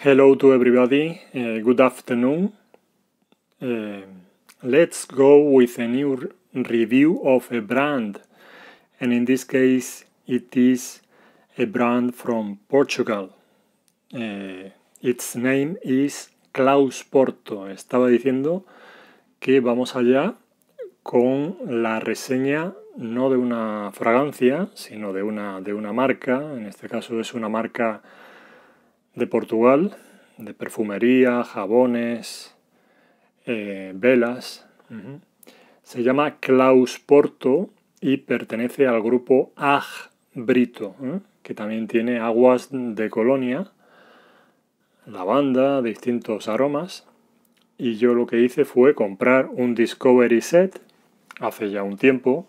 Hello to everybody, uh, good afternoon. Uh, let's go with a new review of a brand, and in this case, it is a brand from Portugal. Uh, its name is Klaus Porto. Estaba diciendo que vamos allá con la reseña no de una fragancia, sino de una, de una marca, en este caso es una marca de Portugal, de perfumería, jabones, eh, velas. Se llama Klaus Porto y pertenece al grupo Aj Brito, ¿eh? que también tiene aguas de colonia, lavanda, distintos aromas. Y yo lo que hice fue comprar un Discovery Set hace ya un tiempo.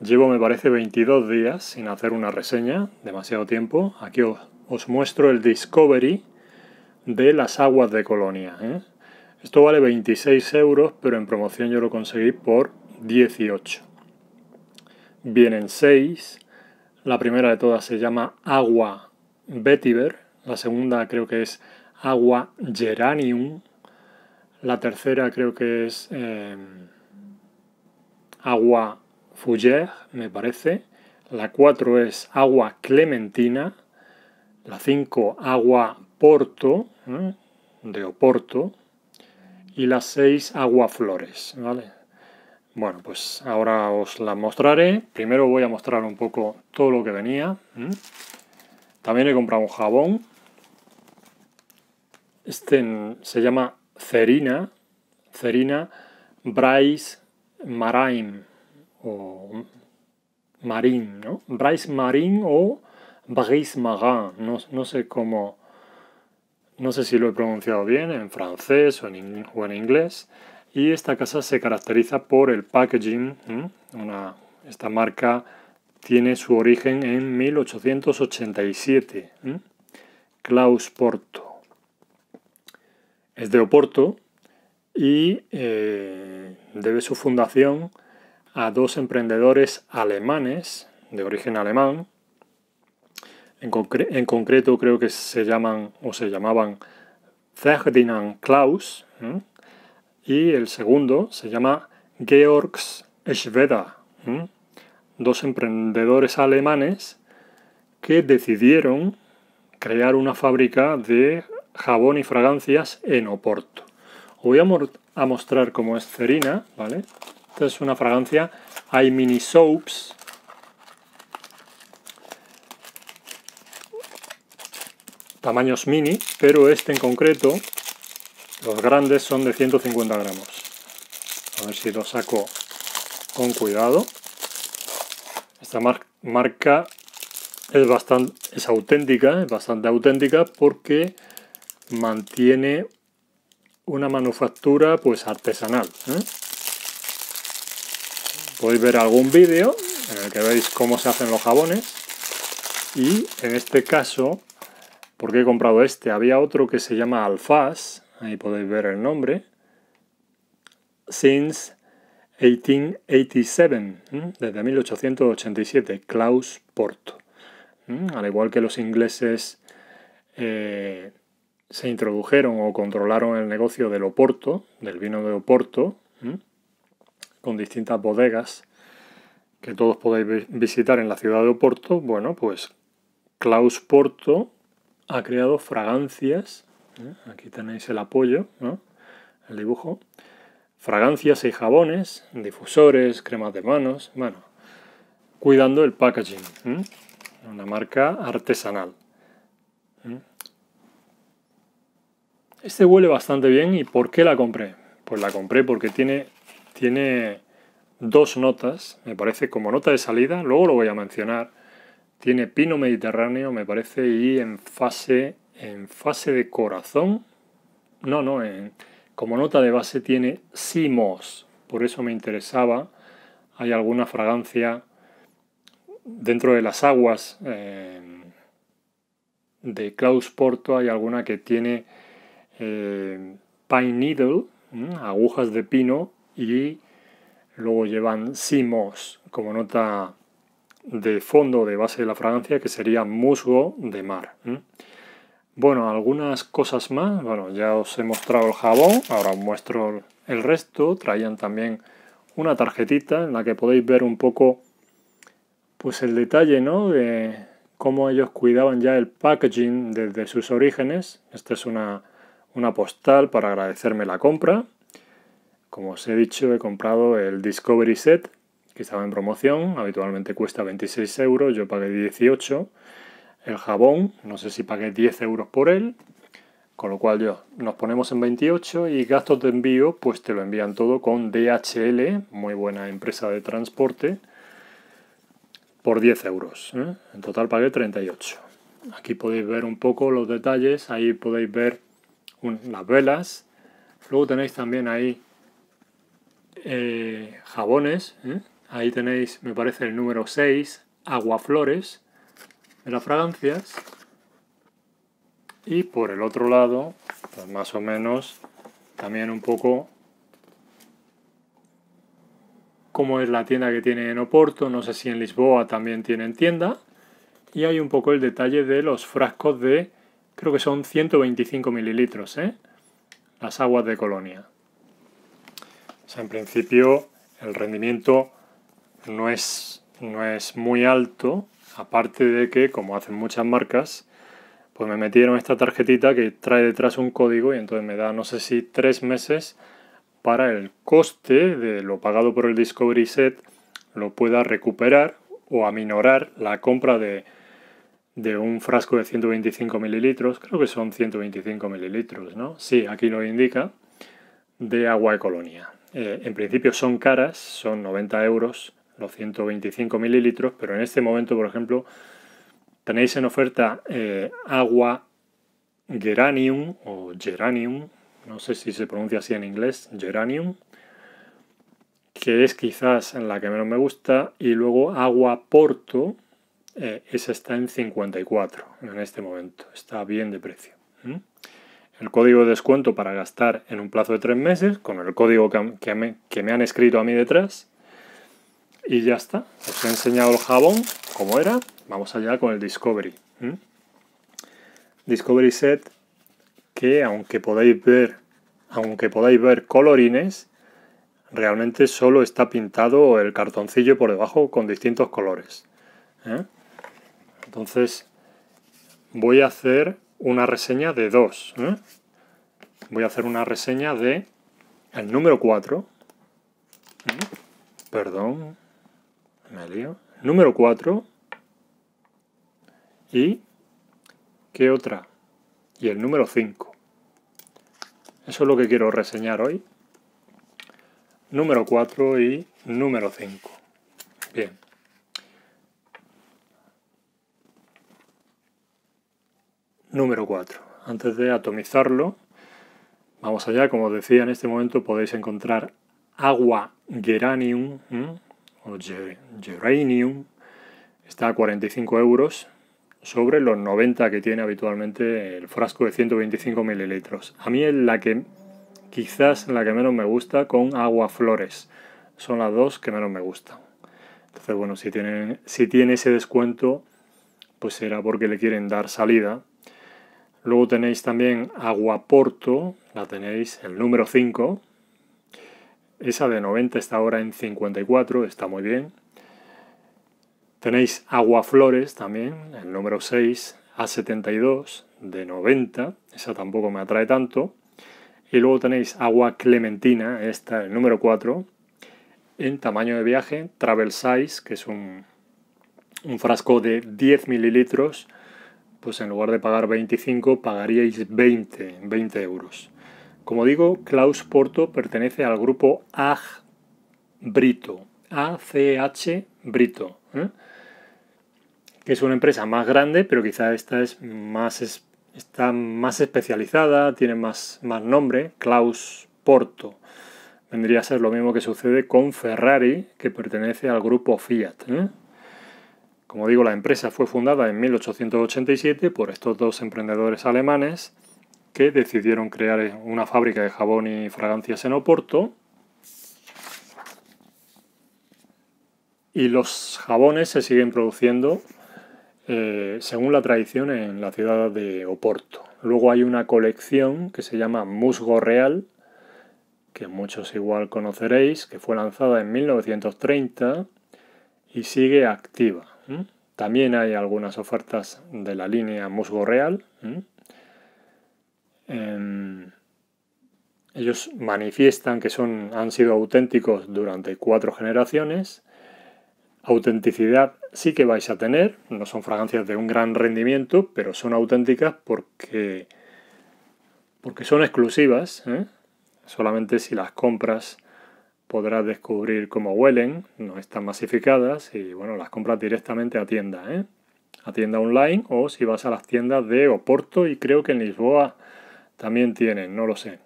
Llevo, me parece, 22 días sin hacer una reseña, demasiado tiempo. Aquí os os muestro el Discovery de las aguas de Colonia. ¿eh? Esto vale 26 euros, pero en promoción yo lo conseguí por 18. Vienen 6. La primera de todas se llama Agua Vetiver. La segunda creo que es Agua Geranium. La tercera creo que es em, Agua Fougère, me parece. La cuatro es Agua Clementina. La 5, agua Porto, ¿eh? de Oporto. Y la 6, agua Flores, ¿vale? Bueno, pues ahora os la mostraré. Primero voy a mostrar un poco todo lo que venía. ¿eh? También he comprado un jabón. Este se llama Cerina, Cerina Bryce Marine o mm, Marín, ¿no? Bryce Marín o Brice Marin, no, sé cómo, no sé si lo he pronunciado bien, en francés o en, inglés. Y esta casa se caracteriza por el packaging. esta marca tiene su origen en 1887. Klaus Porto. Es de Oporto y eh, debe su fundación a dos emprendedores alemanes de origen alemán en, concreto creo que se llaman o se llamaban Ferdinand Klaus y el segundo se llama Georgs Schweda, dos emprendedores alemanes que decidieron crear una fábrica de jabón y fragancias en Oporto. Os voy a, mostrar cómo es Cerina, ¿vale? Esta es una fragancia, hay mini soaps, tamaños mini, pero este en concreto, los grandes son de 150 gramos. A ver si lo saco con cuidado. Esta marca es, bastante, es auténtica, es bastante auténtica porque mantiene una manufactura pues artesanal. ¿eh? Podéis ver algún vídeo en el que veis cómo se hacen los jabones y en este caso ¿Por qué he comprado este? Había otro que se llama Alfaz, ahí podéis ver el nombre. Since 1887, desde 1887, Klaus Porto. Al igual que los ingleses eh, se introdujeron o controlaron el negocio del Oporto, del vino de Oporto, con distintas bodegas que todos podéis visitar en la ciudad de Oporto, bueno, pues Klaus Porto ha creado fragancias, ¿eh? aquí tenéis el apoyo, el dibujo, fragancias y jabones, difusores, cremas de manos, bueno, cuidando el packaging, ¿eh? una marca artesanal. ¿eh? Este huele bastante bien y ¿por qué la compré? Pues la compré porque tiene, tiene dos notas, me parece como nota de salida, luego lo voy a mencionar, tiene pino mediterráneo, me parece, y en fase, en fase de corazón. No, no, como nota de base tiene simos. Por eso me interesaba. Hay alguna fragancia dentro de las aguas eh, de Klaus Porto. Hay alguna que tiene eh, pine needle, agujas de pino, y luego llevan simos como nota de fondo de base de la fragancia que sería musgo de mar. Bueno, algunas cosas más. Bueno, ya os he mostrado el jabón, ahora os muestro el resto. Traían también una tarjetita en la que podéis ver un poco pues el detalle, ¿no? De cómo ellos cuidaban ya el packaging desde sus orígenes. Esta es una, una postal para agradecerme la compra. Como os he dicho, he comprado el Discovery Set estaba en promoción, habitualmente cuesta 26 euros, yo pagué 18. El jabón, no sé si pagué 10 euros por él, con lo cual yo, nos ponemos en 28 y gastos de envío, pues te lo envían todo con DHL, muy buena empresa de transporte, por 10 euros. ¿eh? En total pagué 38. Aquí podéis ver un poco los detalles, ahí podéis ver las velas. Luego tenéis también ahí eh, jabones, ¿eh? Ahí tenéis, me parece, el número 6, Aguaflores, de las fragancias. Y por el otro lado, pues más o menos, también un poco cómo es la tienda que tiene en Oporto, no sé si en Lisboa también tienen tienda. Y hay un poco el detalle de los frascos de, creo que son 125 mililitros, ¿eh? las aguas de Colonia. O sea, en principio el rendimiento no es, no es muy alto, aparte de que, como hacen muchas marcas, pues me metieron esta tarjetita que trae detrás un código y entonces me da, no sé si, tres meses para el coste de lo pagado por el Discovery Set lo pueda recuperar o aminorar la compra de, un frasco de 125 mililitros, creo que son 125 mililitros, ¿no? Sí, aquí lo indica, de agua de colonia. Eh, en principio son caras, son 90 euros, los 125 mililitros, pero en este momento, por ejemplo, tenéis en oferta eh, agua geranium o geranium, no sé si se pronuncia así en inglés, geranium, que es quizás la que menos me gusta, y luego agua porto, eh, esa está en 54 en este momento, está bien de precio. El código de descuento para gastar en un plazo de tres meses, con el código que me han escrito a mí detrás, y ya está, os he enseñado el jabón, como era, vamos allá con el Discovery. Discovery Set, que aunque podáis ver, aunque podáis ver colorines, realmente solo está pintado el cartoncillo por debajo con distintos colores. ¿eh? Entonces, voy a hacer una reseña de dos. ¿eh? Voy a hacer una reseña de el número 4. Perdón, me lío. Número 4. ¿Y qué otra? Y el número 5. Eso es lo que quiero reseñar hoy. Número 4 y número 5. Bien. Número 4. Antes de atomizarlo, vamos allá. Como os decía, en este momento podéis encontrar agua geranium o Geranium está a 45 euros sobre los 90 que tiene habitualmente el frasco de 125 mililitros. A mí es la que quizás la que menos me gusta con agua flores. Son las dos que menos me gustan. Entonces, bueno, si, tienen, si tiene ese descuento, pues será porque le quieren dar salida. Luego tenéis también Aguaporto, la tenéis el número 5, esa de 90 está ahora en 54, está muy bien. Tenéis Agua Flores también, el número 6, A72 de 90, esa tampoco me atrae tanto. Y luego tenéis Agua Clementina, esta, el número 4, en tamaño de viaje, Travel Size, que es un, un frasco de 10 mililitros, pues en lugar de pagar 25 pagaríais 20, 20 euros. Como digo, Klaus Porto pertenece al grupo AG Brito, ACH Brito, ¿eh? que es una empresa más grande, pero quizá esta es más, está más especializada, tiene más, nombre, Klaus Porto. Vendría a ser lo mismo que sucede con Ferrari, que pertenece al grupo Fiat. ¿eh? Como digo, la empresa fue fundada en 1887 por estos dos emprendedores alemanes que decidieron crear eh, una fábrica de jabón y fragancias en Oporto. Y los jabones se siguen produciendo eh, según la tradición en la ciudad de Oporto. Luego hay una colección que se llama Musgo Real, que muchos igual conoceréis, que fue lanzada en 1930 y sigue activa. También hay algunas ofertas de la línea Musgo Real ellos manifiestan que son, han sido auténticos durante cuatro generaciones. Autenticidad sí que vais a tener, no son fragancias de un gran rendimiento, pero son auténticas porque, porque son exclusivas. ¿eh? Solamente si las compras podrás descubrir cómo huelen, no están masificadas y bueno, las compras directamente a tienda, ¿eh? a tienda online o si vas a las tiendas de Oporto y creo que en Lisboa también tienen, no lo sé.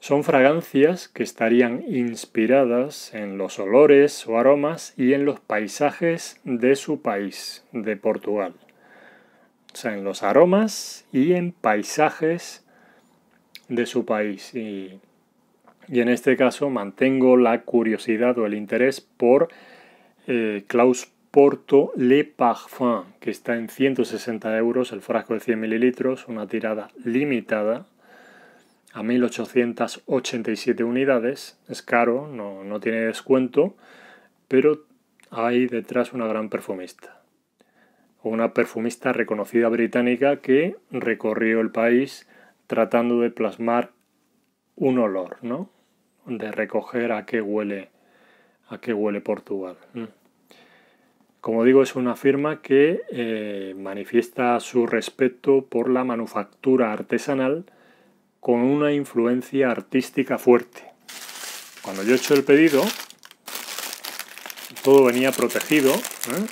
Son fragancias que estarían inspiradas en los olores o aromas y en los paisajes de su país, de Portugal. O sea, en los aromas y en paisajes de su país. Y, en este caso mantengo la curiosidad o el interés por eh, Klaus Porto Le Parfum, que está en 160 euros, el frasco de 100 mililitros, una tirada limitada a 1887 unidades. Es caro, no, no tiene descuento, pero hay detrás una gran perfumista. Una perfumista reconocida británica que recorrió el país tratando de plasmar un olor, ¿no? De recoger a qué huele, a qué huele Portugal. Como digo, es una firma que eh, manifiesta su respeto por la manufactura artesanal con una influencia artística fuerte. Cuando yo he hecho el pedido, todo venía protegido ¿eh?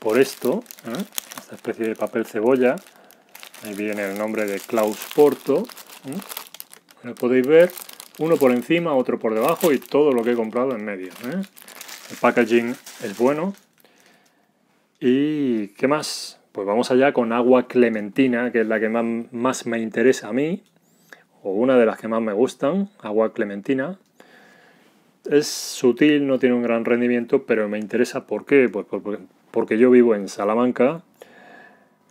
por esto, ¿eh? esta especie de papel cebolla. Ahí viene el nombre de Klaus Porto. podéis ver, uno por encima, otro por debajo y todo lo que he comprado en medio. El packaging es bueno. ¿Y qué más? Pues vamos allá con agua clementina, que es la que más, me interesa a mí, o una de las que más me gustan, agua clementina. Es sutil, no tiene un gran rendimiento, pero me interesa. ¿Por qué? Pues porque yo vivo en Salamanca,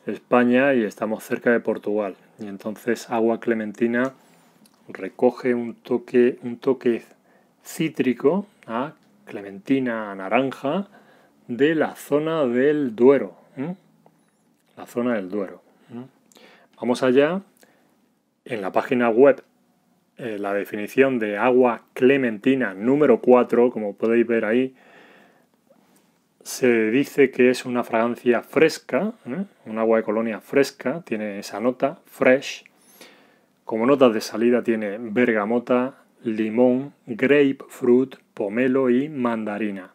España, y estamos cerca de Portugal. Y entonces agua clementina recoge un toque, un toque cítrico a clementina, naranja de la zona del Duero. La zona del Duero. Vamos allá. En la página web, eh, la definición de agua clementina número 4, como podéis ver ahí, se dice que es una fragancia fresca, un agua de colonia fresca, tiene esa nota, fresh. Como notas de salida tiene bergamota, limón, grapefruit, pomelo y mandarina.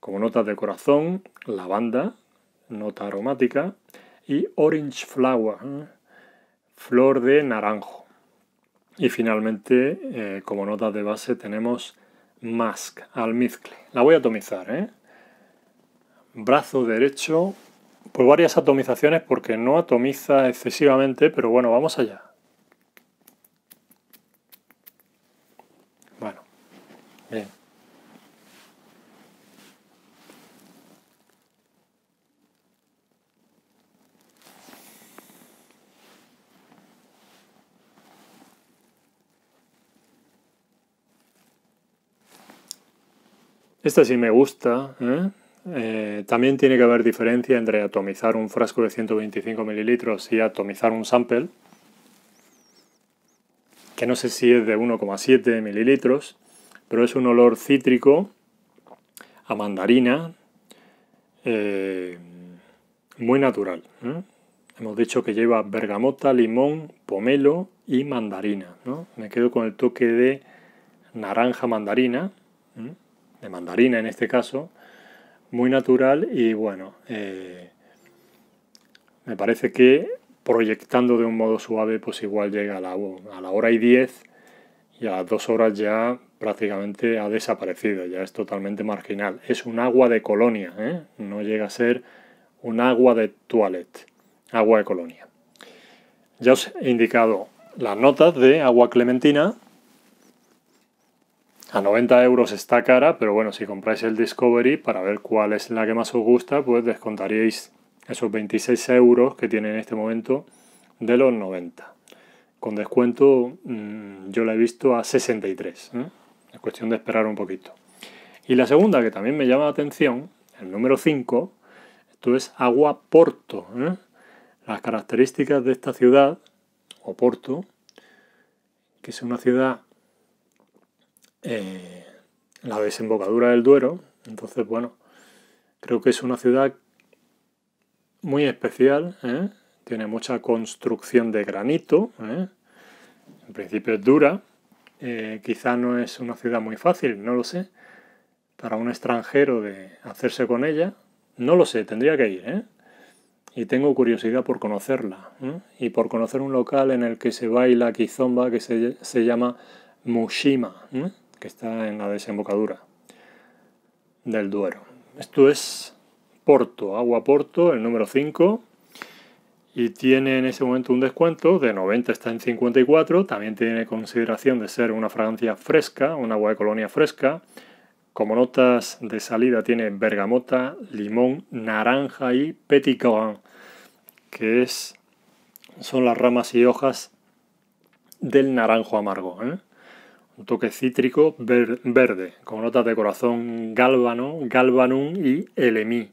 Como notas de corazón, lavanda, nota aromática, y orange flower, flor de naranjo. Y finalmente, eh, como notas de base, tenemos mask, almizcle. La voy a atomizar, ¿eh? Brazo derecho, pues varias atomizaciones porque no atomiza excesivamente, pero bueno, vamos allá. Bien. Eh. Esta sí me gusta. ¿eh? Eh, también tiene que haber diferencia entre atomizar un frasco de 125 mililitros y atomizar un sample, que no sé si es de 1,7 mililitros pero es un olor cítrico a mandarina eh, muy natural. Hemos dicho que lleva bergamota, limón, pomelo y mandarina. Me quedo con el toque de naranja mandarina, de mandarina en este caso, muy natural y bueno, eh, me parece que proyectando de un modo suave pues igual llega a a la hora y diez y a las dos horas ya prácticamente ha desaparecido, ya es totalmente marginal. Es un agua de colonia, ¿eh? no llega a ser un agua de toilet, agua de colonia. Ya os he indicado las notas de agua clementina. A 90 euros está cara, pero bueno, si compráis el Discovery para ver cuál es la que más os gusta, pues descontaríais esos 26 euros que tiene en este momento de los 90. Con descuento mm, yo la he visto a 63. ¿eh? Es cuestión de esperar un poquito. Y la segunda, que también me llama la atención, el número 5, esto es agua Porto. ¿eh? Las características de esta ciudad, o Porto, que es una ciudad eh, la desembocadura del Duero. Entonces, bueno, creo que es una ciudad muy especial. ¿eh? Tiene mucha construcción de granito. En principio es dura, eh, quizá no es una ciudad muy fácil, no lo sé, para un extranjero de hacerse con ella. No lo sé, tendría que ir, ¿eh? Y tengo curiosidad por conocerla y por conocer un local en el que se baila kizomba que se, se llama Mushima, que está en la desembocadura del Duero. Esto es Porto, Agua Porto, el número 5 y tiene en ese momento un descuento, de 90 está en 54, también tiene consideración de ser una fragancia fresca, ...una agua de colonia fresca. Como notas de salida tiene bergamota, limón, naranja y petit que es, son las ramas y hojas del naranjo amargo. ¿eh? Un toque cítrico verde, con notas de corazón galvano, galvanum y elemí,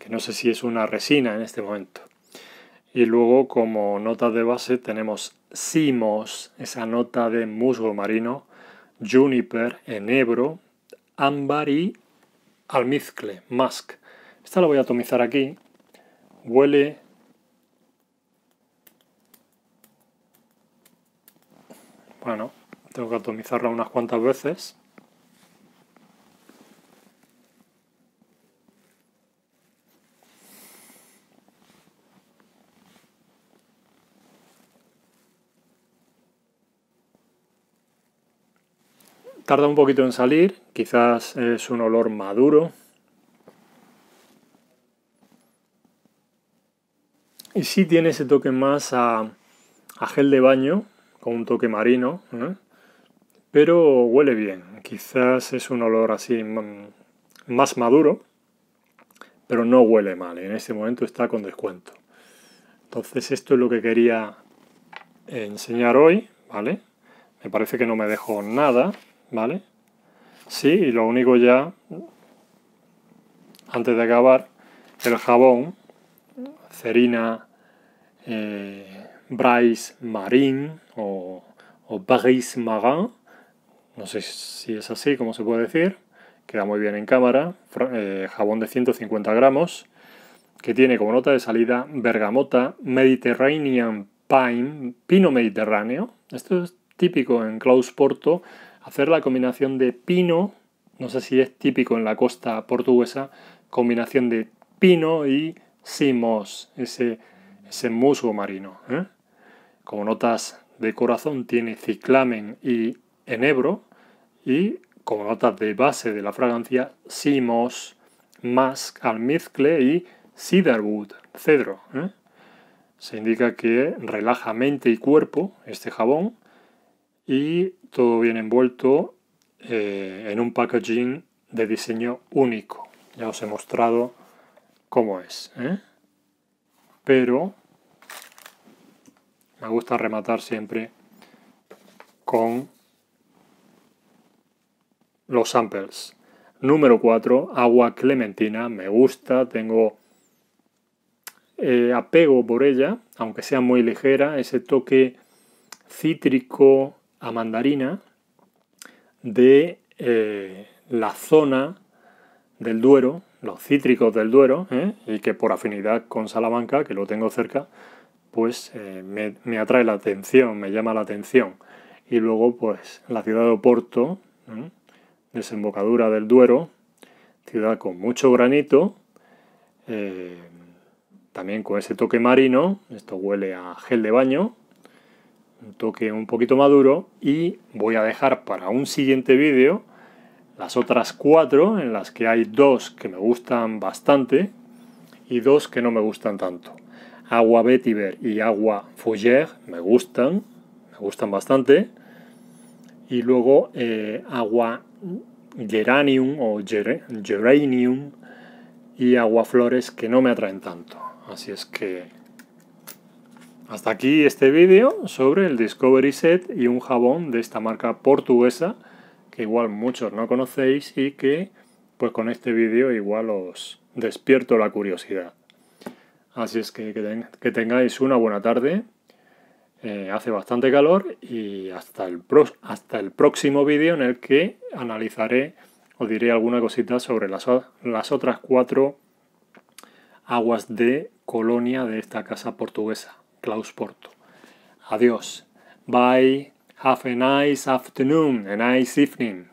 que no sé si es una resina en este momento. Y luego como nota de base tenemos Simos, esa nota de musgo marino, juniper, enebro, ámbar y almizcle, musk. Esta la voy a atomizar aquí. Huele... Bueno, tengo que atomizarla unas cuantas veces. Tarda un poquito en salir, quizás es un olor maduro. Y sí tiene ese toque más a, a gel de baño, con un toque marino, ¿eh? pero huele bien. Quizás es un olor así más maduro, pero no huele mal. En este momento está con descuento. Entonces esto es lo que quería enseñar hoy, ¿vale? Me parece que no me dejo nada. ¿vale? Sí, y lo único ya, antes de acabar, el jabón, cerina eh, Bryce Marin o, o Bryce Marin, no sé si es así, como se puede decir, queda muy bien en cámara, eh, jabón de 150 gramos, que tiene como nota de salida bergamota, Mediterranean Pine, pino mediterráneo, esto es típico en claus Porto, hacer la combinación de pino, no sé si es típico en la costa portuguesa, combinación de pino y simos, ese, ese musgo marino. ¿eh? Como notas de corazón tiene ciclamen y enebro y como notas de base de la fragancia simos, musk, almizcle y cedarwood, cedro. ¿eh? Se indica que relaja mente y cuerpo este jabón y todo bien envuelto eh, en un packaging de diseño único. Ya os he mostrado cómo es. ¿eh? Pero me gusta rematar siempre con los samples. Número 4, agua clementina. Me gusta, tengo eh, apego por ella, aunque sea muy ligera. Ese toque cítrico a mandarina de eh, la zona del Duero, los cítricos del Duero, ¿eh? y que por afinidad con Salamanca, que lo tengo cerca, pues eh, me, atrae la atención, me llama la atención. Y luego, pues la ciudad de Oporto, desembocadura del Duero, ciudad con mucho granito, también con ese toque marino, esto huele a gel de baño, un toque un poquito maduro y voy a dejar para un siguiente vídeo las otras cuatro en las que hay dos que me gustan bastante y dos que no me gustan tanto. Agua Vetiver y Agua Fougère me gustan, me gustan bastante. Y luego eh, Agua Geranium o Geranium y Agua Flores que no me atraen tanto. Así es que hasta aquí este vídeo sobre el Discovery Set y un jabón de esta marca portuguesa que igual muchos no conocéis y que pues con este vídeo igual os despierto la curiosidad. Así es que que, tengáis una buena tarde, eh, hace bastante calor y hasta el, hasta el próximo vídeo en el que analizaré o diré alguna cosita sobre las, las otras cuatro aguas de colonia de esta casa portuguesa. Klaus Porto. Adios. Bye. Have a nice afternoon, a nice evening.